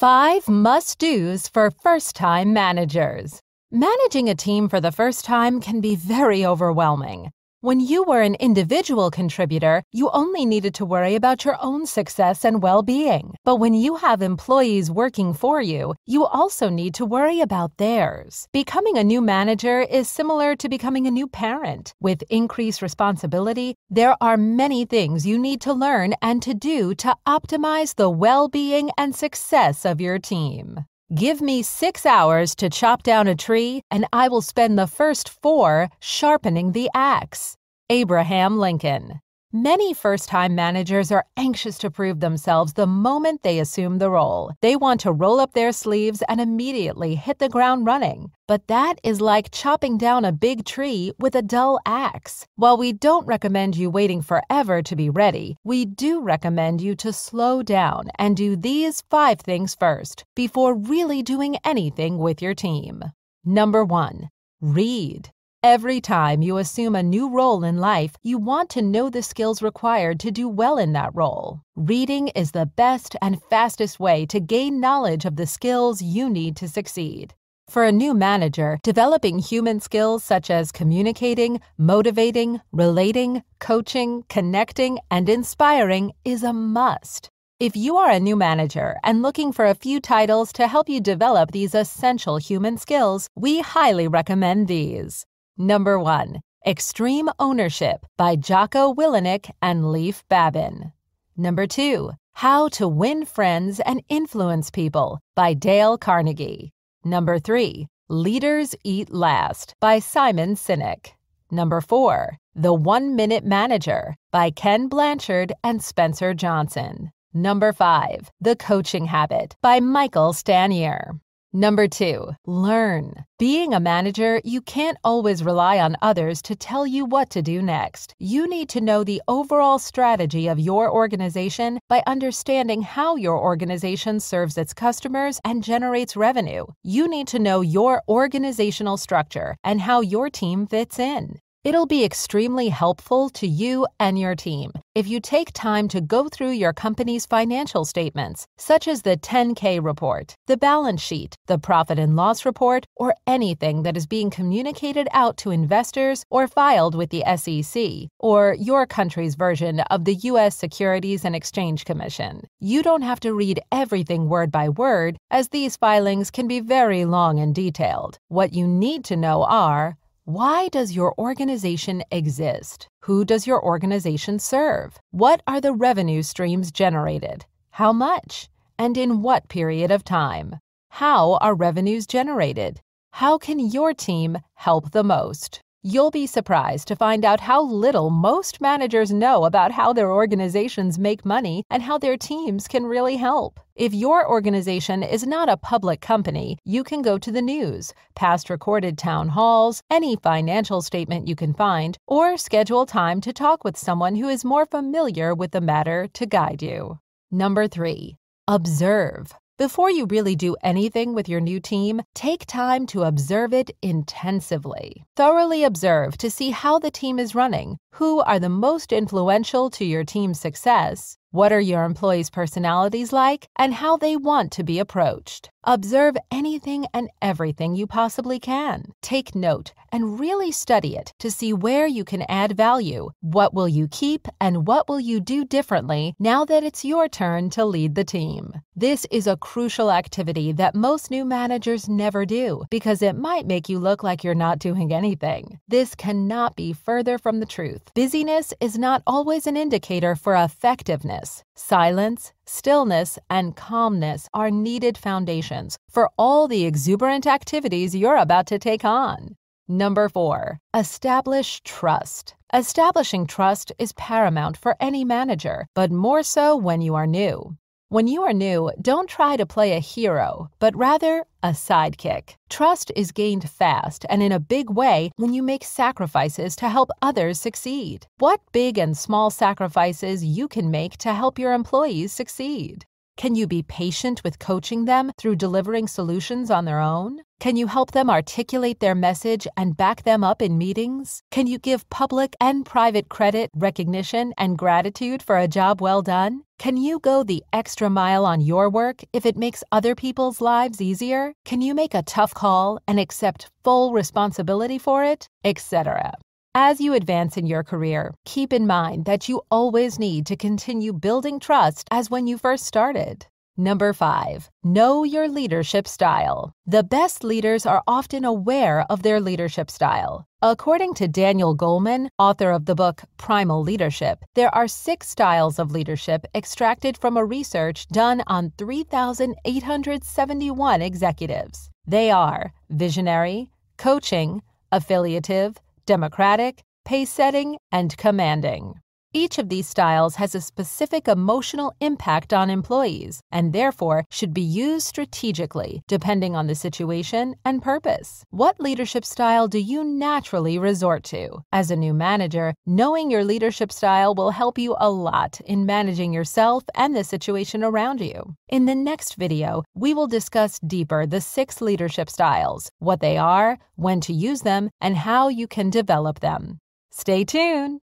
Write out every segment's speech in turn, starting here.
Five must do's for first time managers. Managing a team for the first time can be very overwhelming. When you were an individual contributor, you only needed to worry about your own success and well being. But when you have employees working for you, you also need to worry about theirs. Becoming a new manager is similar to becoming a new parent. With increased responsibility, there are many things you need to learn and to do to optimize the well being and success of your team. Give me six hours to chop down a tree, and I will spend the first four sharpening the axe. Abraham Lincoln Many first time managers are anxious to prove themselves the moment they assume the role. They want to roll up their sleeves and immediately hit the ground running. But that is like chopping down a big tree with a dull axe. While we don't recommend you waiting forever to be ready, we do recommend you to slow down and do these five things first before really doing anything with your team. Number one, read. Every time you assume a new role in life, you want to know the skills required to do well in that role. Reading is the best and fastest way to gain knowledge of the skills you need to succeed. For a new manager, developing human skills such as communicating, motivating, relating, coaching, connecting, and inspiring is a must. If you are a new manager and looking for a few titles to help you develop these essential human skills, we highly recommend these. Number 1. Extreme Ownership by Jocko Willenick and Leif Babin. Number 2. How to Win Friends and Influence People by Dale Carnegie. Number 3. Leaders Eat Last by Simon Sinek. Number 4. The One Minute Manager by Ken Blanchard and Spencer Johnson. Number 5. The Coaching Habit by Michael Stanier. Number two, learn. Being a manager, you can't always rely on others to tell you what to do next. You need to know the overall strategy of your organization by understanding how your organization serves its customers and generates revenue. You need to know your organizational structure and how your team fits in. It'll be extremely helpful to you and your team if you take time to go through your company's financial statements, such as the 10K report, the balance sheet, the profit and loss report, or anything that is being communicated out to investors or filed with the SEC, or your country's version of the U.S. Securities and Exchange Commission. You don't have to read everything word by word, as these filings can be very long and detailed. What you need to know are why does your organization exist? Who does your organization serve? What are the revenue streams generated? How much? And in what period of time? How are revenues generated? How can your team help the most? You'll be surprised to find out how little most managers know about how their organizations make money and how their teams can really help. If your organization is not a public company, you can go to the news, past recorded town halls, any financial statement you can find, or schedule time to talk with someone who is more familiar with the matter to guide you. Number 3. Observe. Before you really do anything with your new team, take time to observe it intensively. Thoroughly observe to see how the team is running, who are the most influential to your team's success, what are your employees' personalities like and how they want to be approached? Observe anything and everything you possibly can. Take note and really study it to see where you can add value. What will you keep and what will you do differently now that it's your turn to lead the team? This is a crucial activity that most new managers never do because it might make you look like you're not doing anything. This cannot be further from the truth. Busyness is not always an indicator for effectiveness silence, stillness, and calmness are needed foundations for all the exuberant activities you're about to take on. Number four, establish trust. Establishing trust is paramount for any manager, but more so when you are new. When you are new, don't try to play a hero, but rather a sidekick. Trust is gained fast and in a big way when you make sacrifices to help others succeed. What big and small sacrifices you can make to help your employees succeed? Can you be patient with coaching them through delivering solutions on their own? Can you help them articulate their message and back them up in meetings? Can you give public and private credit, recognition, and gratitude for a job well done? Can you go the extra mile on your work if it makes other people's lives easier? Can you make a tough call and accept full responsibility for it? Etc. As you advance in your career, keep in mind that you always need to continue building trust as when you first started. Number five, know your leadership style. The best leaders are often aware of their leadership style. According to Daniel Goleman, author of the book Primal Leadership, there are six styles of leadership extracted from a research done on 3,871 executives. They are visionary, coaching, affiliative, democratic, pace setting, and commanding. Each of these styles has a specific emotional impact on employees and therefore should be used strategically, depending on the situation and purpose. What leadership style do you naturally resort to? As a new manager, knowing your leadership style will help you a lot in managing yourself and the situation around you. In the next video, we will discuss deeper the six leadership styles, what they are, when to use them, and how you can develop them. Stay tuned!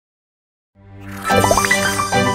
Música